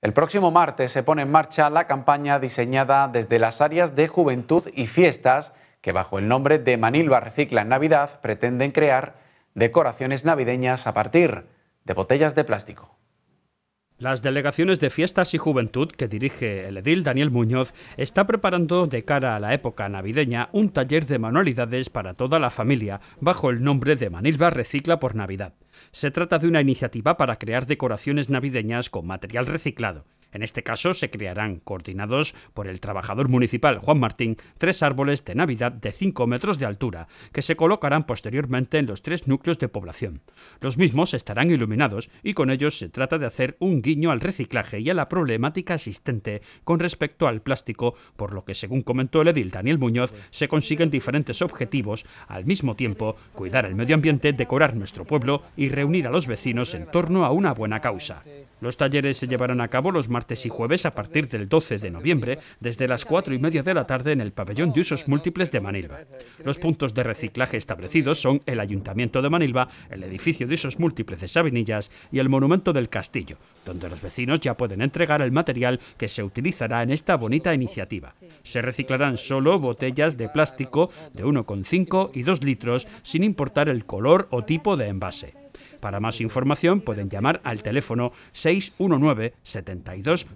El próximo martes se pone en marcha la campaña diseñada desde las áreas de juventud y fiestas que bajo el nombre de Manilva Recicla en Navidad pretenden crear decoraciones navideñas a partir de botellas de plástico. Las delegaciones de fiestas y juventud que dirige el edil Daniel Muñoz está preparando de cara a la época navideña un taller de manualidades para toda la familia bajo el nombre de Manilva Recicla por Navidad. Se trata de una iniciativa para crear decoraciones navideñas con material reciclado en este caso se crearán, coordinados por el trabajador municipal Juan Martín, tres árboles de Navidad de 5 metros de altura, que se colocarán posteriormente en los tres núcleos de población. Los mismos estarán iluminados y con ellos se trata de hacer un guiño al reciclaje y a la problemática existente con respecto al plástico, por lo que, según comentó el edil Daniel Muñoz, se consiguen diferentes objetivos, al mismo tiempo cuidar el medio ambiente, decorar nuestro pueblo y reunir a los vecinos en torno a una buena causa. Los talleres se llevarán a cabo los martes y jueves a partir del 12 de noviembre, desde las 4 y media de la tarde en el pabellón de usos múltiples de Manilva. Los puntos de reciclaje establecidos son el Ayuntamiento de Manilva, el edificio de usos múltiples de Sabinillas y el Monumento del Castillo, donde los vecinos ya pueden entregar el material que se utilizará en esta bonita iniciativa. Se reciclarán solo botellas de plástico de 1,5 y 2 litros, sin importar el color o tipo de envase. Para más información pueden llamar al teléfono 619 72